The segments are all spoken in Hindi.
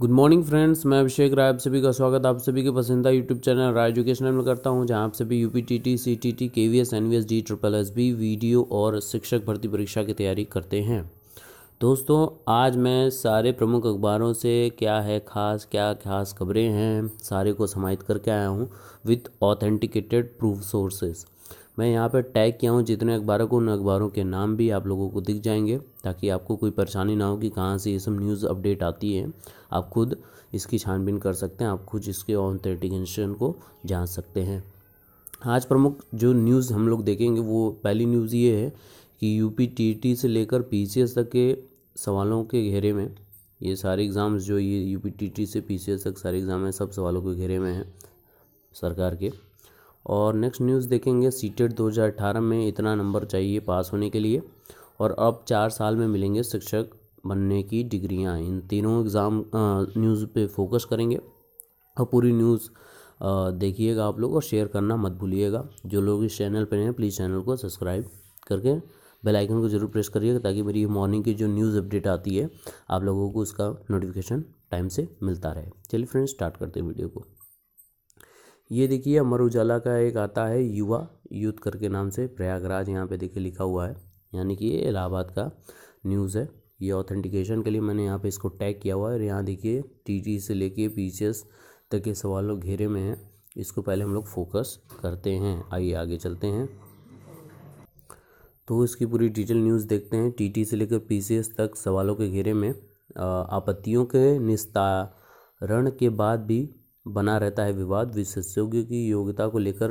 गुड मॉर्निंग फ्रेंड्स मैं अभिषेक राय आप सभी का स्वागत आप सभी के पसंदीदा यूट्यूब चैनल राय एजुकेशनल में करता हूं जहां आप सभी U P T T C T T K V S N V S D triple S B video और शिक्षक भर्ती परीक्षा की तैयारी करते हैं दोस्तों आज मैं सारे प्रमुख अखबारों से क्या है खास क्या खास खबरें हैं सारे को समाहित करके आया हूँ विथ ऑथेंटिकेटेड प्रूफ सोर्सेज़ मैं यहाँ पर टैग किया हूँ जितने अखबारों को उन अखबारों के नाम भी आप लोगों को दिख जाएंगे ताकि आपको कोई परेशानी ना हो कि कहाँ से ये सब न्यूज़ अपडेट आती है आप खुद इसकी छानबीन कर सकते हैं आप खुद इसके ऑथेंटिकेशन को जान सकते हैं आज प्रमुख जो न्यूज़ हम लोग देखेंगे वो पहली न्यूज़ ये है कि यूपी टी से लेकर पी तक के सवालों के घेरे में ये सारे एग्ज़ाम्स जो ये टी से पी तक सारे एग्ज़ाम हैं सब सवालों के घेरे में हैं सरकार के और नेक्स्ट न्यूज़ देखेंगे सीटेट 2018 में इतना नंबर चाहिए पास होने के लिए और अब चार साल में मिलेंगे शिक्षक बनने की डिग्रियाँ इन तीनों एग्ज़ाम न्यूज़ पे फोकस करेंगे और पूरी न्यूज़ देखिएगा आप लोग और शेयर करना मत भूलिएगा जो लोग इस चैनल पर हैं प्लीज़ चैनल को सब्सक्राइब करके बेल आइकन को ज़रूर प्रेस करिएगा ताकि मेरी मॉर्निंग की जो न्यूज़ अपडेट आती है आप लोगों को उसका नोटिफिकेशन टाइम से मिलता रहे चलिए फ्रेंड्स स्टार्ट करते हैं वीडियो को ये देखिए अमर उजाला का एक आता है युवा यूथ करके नाम से प्रयागराज यहाँ पे देखिए लिखा हुआ है यानी कि ये इलाहाबाद का न्यूज़ है ये ऑथेंटिकेशन के लिए मैंने यहाँ पे इसको टैग किया हुआ है और यहाँ देखिए टी से लेके पी तक के सवाल लोग घेरे में हैं इसको पहले हम लोग फोकस करते हैं आइए आगे चलते हैं तो इसकी पूरी डिटेल न्यूज़ देखते हैं टीटी से लेकर पीसीएस तक सवालों के घेरे में आपत्तियों के निस्तारण के बाद भी बना रहता है विवाद विशेषज्ञों की योग्यता को लेकर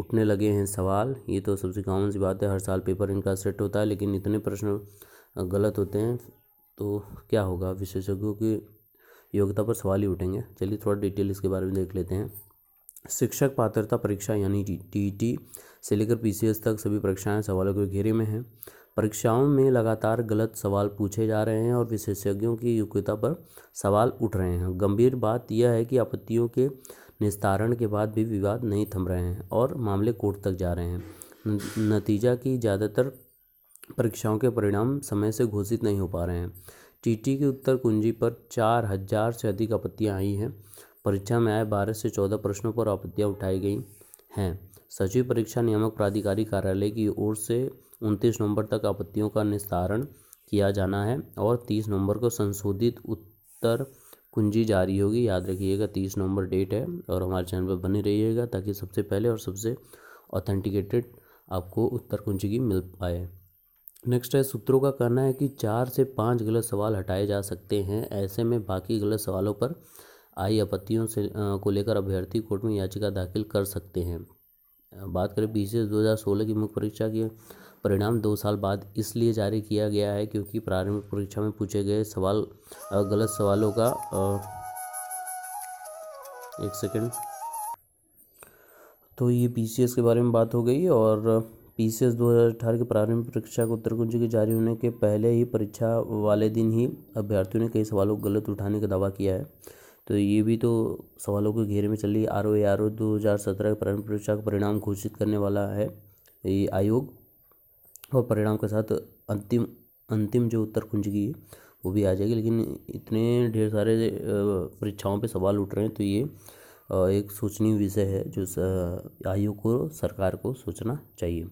उठने लगे हैं सवाल ये तो सबसे कॉमन सी बात है हर साल पेपर इनका सेट होता है लेकिन इतने प्रश्न गलत होते हैं तो क्या होगा विशेषज्ञों की योग्यता पर सवाल ही उठेंगे चलिए थोड़ा डिटेल इसके बारे में देख लेते हैं शिक्षक पात्रता परीक्षा यानी टी टी से लेकर पी तक सभी परीक्षाएं सवालों के घेरे में हैं परीक्षाओं में लगातार गलत सवाल पूछे जा रहे हैं और विशेषज्ञों की योग्यता पर सवाल उठ रहे हैं गंभीर बात यह है कि आपत्तियों के निस्तारण के बाद भी विवाद नहीं थम रहे हैं और मामले कोर्ट तक जा रहे हैं नतीजा की ज़्यादातर परीक्षाओं के परिणाम समय से घोषित नहीं हो पा रहे हैं टीटी की उत्तर कुंजी पर चार हज़ार से अधिक आपत्तियाँ आई हैं परीक्षा में आए बारह से चौदह प्रश्नों पर आपत्तियाँ उठाई गई हैं सचिव परीक्षा नियामक प्राधिकारी कार्यालय की ओर से उनतीस नवंबर तक आपत्तियों का निस्तारण किया जाना है और तीस नवंबर को संशोधित उत्तर कुंजी जारी होगी याद रखिएगा तीस नवंबर डेट है और हमारे चैनल पर बने रहिएगा ताकि सबसे पहले और सबसे ऑथेंटिकेटेड आपको उत्तर कुंजी की मिल पाए नेक्स्ट है सूत्रों का कहना है कि चार से पाँच गलत सवाल हटाए जा सकते हैं ऐसे में बाकी गलत सवालों पर आई आपत्तियों से आ, को लेकर अभ्यर्थी कोर्ट में याचिका दाखिल कर सकते हैं बात करें बी सी दो हज़ार सोलह की मुख्य परीक्षा की परिणाम दो साल बाद इसलिए जारी किया गया है क्योंकि प्रारंभिक परीक्षा में पूछे गए सवाल गलत सवालों का एक सेकेंड तो ये पी के बारे में बात हो गई और पी सी एस दो हज़ार अठारह की प्रारंभिक परीक्षा को उत्तर कुंज के जारी होने के पहले ही परीक्षा वाले दिन ही अभ्यर्थियों ने कई सवालों को गलत उठाने का दावा किया है तो ये भी तो सवालों के घेरे में चल रही है R O A R O दो हज़ार सत्रह के परीक्षा का परिणाम घोषित करने वाला है ये आयोग और परिणाम के साथ अंतिम अंतिम जो उत्तर कुंजगी है वो भी आ जाएगी लेकिन इतने ढेर सारे परीक्षाओं पे सवाल उठ रहे हैं तो ये एक सोचनीय विषय है जो आयोग को सरकार को सोचना चाहिए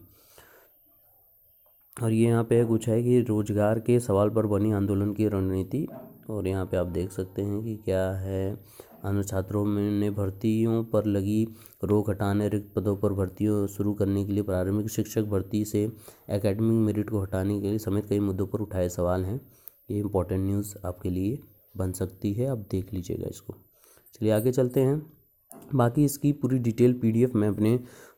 और ये यहाँ पे कुछ है कि रोजगार के सवाल पर बनी आंदोलन की रणनीति और यहाँ पे आप देख सकते हैं कि क्या है अन्य छात्रों में ने भर्तियों पर लगी रोक हटाने रिक्त पदों पर भर्तियों शुरू करने के लिए प्रारंभिक शिक्षक भर्ती से एकेडमिक मेरिट को हटाने के लिए समेत कई मुद्दों पर उठाए सवाल हैं ये इंपॉर्टेंट न्यूज़ आपके लिए बन सकती है आप देख लीजिएगा इसको चलिए आगे चलते हैं बाकी इसकी पूरी डिटेल पीडीएफ मैं अपने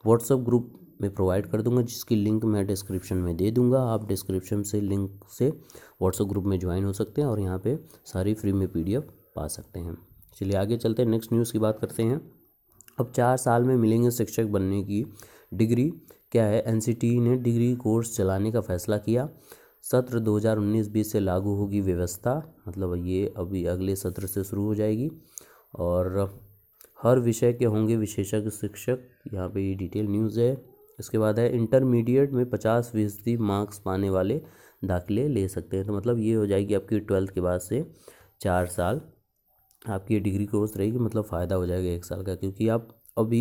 व्हाट्सअप ग्रुप मैं प्रोवाइड कर दूंगा जिसकी लिंक मैं डिस्क्रिप्शन में दे दूंगा आप डिस्क्रिप्शन से लिंक से व्हाट्सअप ग्रुप में ज्वाइन हो सकते हैं और यहाँ पे सारी फ्री में पी पा सकते हैं चलिए आगे चलते हैं नेक्स्ट न्यूज़ की बात करते हैं अब चार साल में मिलेंगे शिक्षक बनने की डिग्री क्या है एन ने डिग्री कोर्स चलाने का फैसला किया सत्र 2019-20 से लागू होगी व्यवस्था मतलब ये अभी अगले सत्र से शुरू हो जाएगी और हर विषय के होंगे विशेषज्ञ शिक्षक यहाँ पे ये डिटेल न्यूज़ है इसके बाद है इंटरमीडिएट में पचास फीसदी मार्क्स पाने वाले दाखिले ले सकते हैं तो मतलब ये हो जाएगी आपकी ट्वेल्थ के बाद से चार साल आपकी डिग्री कोर्स रहेगी मतलब फ़ायदा हो जाएगा एक साल का क्योंकि आप अभी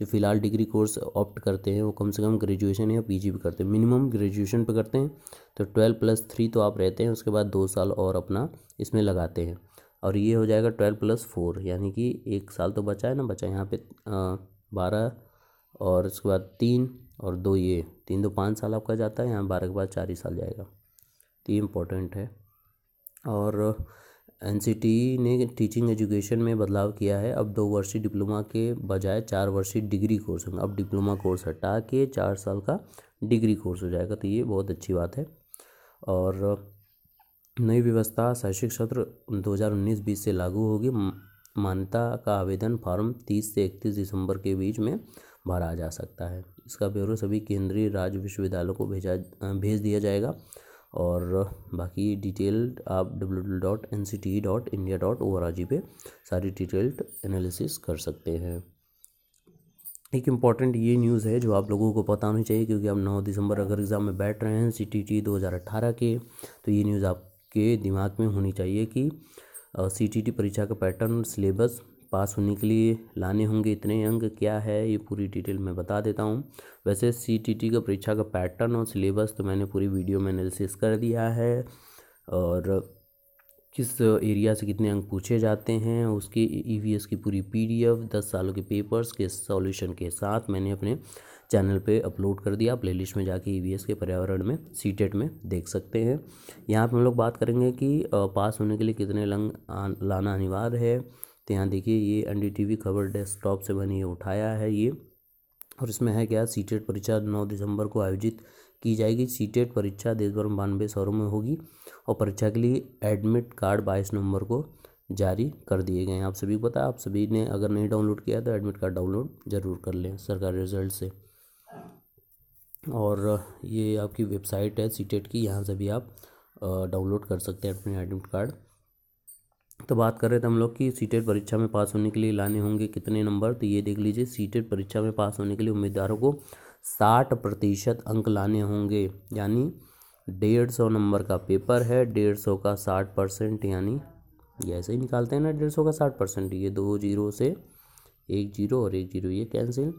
जो फ़िलहाल डिग्री कोर्स ऑप्ट करते हैं वो कम से कम ग्रेजुएशन या पी भी करते हैं मिनिमम ग्रेजुएशन पे करते हैं तो ट्वेल्व प्लस थ्री तो आप रहते हैं उसके बाद दो साल और अपना इसमें लगाते हैं और ये हो जाएगा ट्वेल्व प्लस फोर यानी कि एक साल तो बचा है ना बचा यहाँ पे बारह और उसके बाद तीन और दो ये तीन दो तो पाँच साल आपका जाता है यहाँ बारह के बाद चार ही साल जाएगा तो ये इम्पोर्टेंट है और एन ने टीचिंग एजुकेशन में बदलाव किया है अब दो वर्षीय डिप्लोमा के बजाय चार वर्षीय डिग्री कोर्स अब डिप्लोमा कोर्स हटा के चार साल का डिग्री कोर्स हो जाएगा तो ये बहुत अच्छी बात है और नई व्यवस्था शैक्षिक सत्र 2019-20 से लागू होगी मान्यता का आवेदन फॉर्म 30 से 31 दिसंबर के बीच में भरा जा सकता है इसका ब्यौरा सभी केंद्रीय राज्य विश्वविद्यालयों को भेजा भेज दिया जाएगा और बाकी डिटेल्ड आप W W dot N C T dot India dot O R G पे सारी डिटेल्ड एनालिसिस कर सकते हैं एक इम्पॉर्टेंट ये न्यूज़ है जो आप लोगों को पता होनी चाहिए क्योंकि आप नौ दिसंबर अगर एग्ज़ाम में बैठ रहे हैं सी टी टी दो हज़ार अट्ठारह के तो ये न्यूज़ आपके दिमाग में होनी चाहिए कि सी टी टी परीक्षा का पैटर्न सिलेबस पास होने के लिए लाने होंगे इतने अंक क्या है ये पूरी डिटेल मैं बता देता हूँ वैसे सी टी टी का परीक्षा का पैटर्न और सिलेबस तो मैंने पूरी वीडियो में एनालिसिस कर दिया है और किस एरिया से कितने अंक पूछे जाते हैं उसकी ई वी एस की पूरी पी डी एफ दस सालों के पेपर्स के सॉल्यूशन के साथ मैंने अपने चैनल पे अपलोड कर दिया प्ले लिस्ट में जाके ई e के पर्यावरण में सी टेट e में देख सकते हैं यहाँ पे हम लोग बात करेंगे कि पास होने के लिए कितने लंग लाना अनिवार्य है तो यहाँ देखिए ये एन वी खबर डेस्कटॉप से बनी है उठाया है ये और इसमें है क्या सीटेट परीक्षा नौ दिसंबर को आयोजित की जाएगी सीटेट परीक्षा देश भर में बानवे शहरों में होगी और परीक्षा के लिए एडमिट कार्ड बाईस नवंबर को जारी कर दिए गए हैं आप सभी को पता है आप सभी ने अगर नहीं डाउनलोड किया तो एडमिट कार्ड डाउनलोड ज़रूर कर लें सरकारी रिजल्ट से और ये आपकी वेबसाइट है सीटेट की यहाँ से भी आप डाउनलोड कर सकते हैं अपने एडमिट कार्ड तो बात कर रहे थे हम लोग कि सीटेट परीक्षा में पास होने के लिए लाने होंगे कितने नंबर तो ये देख लीजिए सीटेट परीक्षा में पास होने के लिए उम्मीदवारों को साठ प्रतिशत अंक लाने होंगे यानी डेढ़ सौ नंबर का पेपर है डेढ़ सौ का साठ परसेंट यानी ये ऐसे ही निकालते हैं ना डेढ़ सौ का साठ परसेंट ये दो जीरो से एक जीरो और एक जीरो ये कैंसिल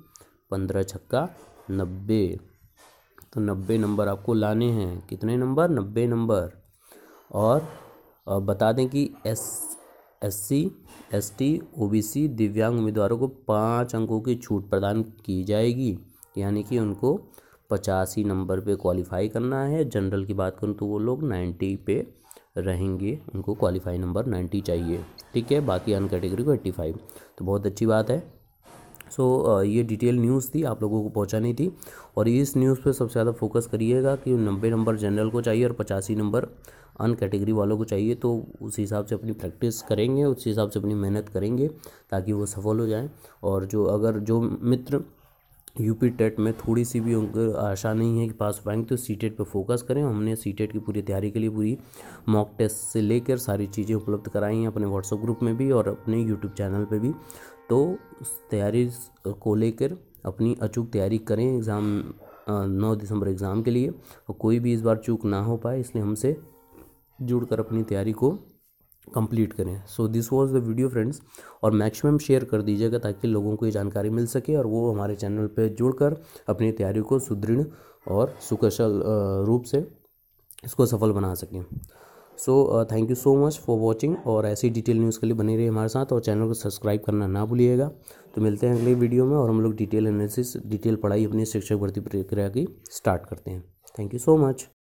पंद्रह छक्का नब्बे तो नब्बे नंबर आपको लाने हैं कितने नंबर नब्बे नंबर और बता दें कि S S C S T O B C दिव्यांग उम्मीदवारों को पाँच अंकों की छूट प्रदान की जाएगी यानी कि उनको पचासी नंबर पे क्वालिफाई करना है जनरल की बात करूँ तो वो लोग नाइन्टी पे रहेंगे उनको क्वालिफाई नंबर नाइन्टी चाहिए ठीक है बाकी अन कैटेगरी को एट्टी फाइव तो बहुत अच्छी बात है सो so, ये डिटेल न्यूज़ थी आप लोगों को नहीं थी और इस न्यूज़ पे सबसे ज़्यादा फोकस करिएगा कि नब्बे नंबर जनरल को चाहिए और पचासी नंबर अन कैटेगरी वालों को चाहिए तो उस हिसाब से अपनी प्रैक्टिस करेंगे उस हिसाब से अपनी मेहनत करेंगे ताकि वो सफल हो जाएँ और जो अगर जो मित्र यूपी टेट में थोड़ी सी भी उनको आशा नहीं है कि पास हो पाएंगे तो सी टेट पर फोकस करें हमने सी टेट की पूरी तैयारी के लिए पूरी मॉक टेस्ट से लेकर सारी चीज़ें उपलब्ध कराई हैं अपने व्हाट्सएप ग्रुप में भी और अपने यूट्यूब चैनल पर भी तो तैयारी को लेकर अपनी अचूक तैयारी करें एग्ज़ाम नौ दिसंबर एग्ज़ाम के लिए और कोई भी इस बार चूक ना हो पाए इसलिए हमसे जुड़कर अपनी तैयारी को कंप्लीट करें so this was the video friends और मैक्सिमम शेयर कर दीजिएगा ताकि लोगों को ये जानकारी मिल सके और वो हमारे चैनल पर जुड़कर अपनी तैयारी को सुदृढ़ और सुकशल रूप से इसको सफल बना सकें so thank you so much for watching और ऐसी डिटेल न्यूज़ के लिए बने रहिए हमारे साथ और चैनल को सब्सक्राइब करना ना भूलिएगा तो मिलते हैं अगले वीडियो में और हम लोग डिटेल एनालिसिस डिटेल पढ़ाई अपनी शिक्षक भर्ती प्रक्रिया की स्टार्ट करते हैं थैंक यू सो मच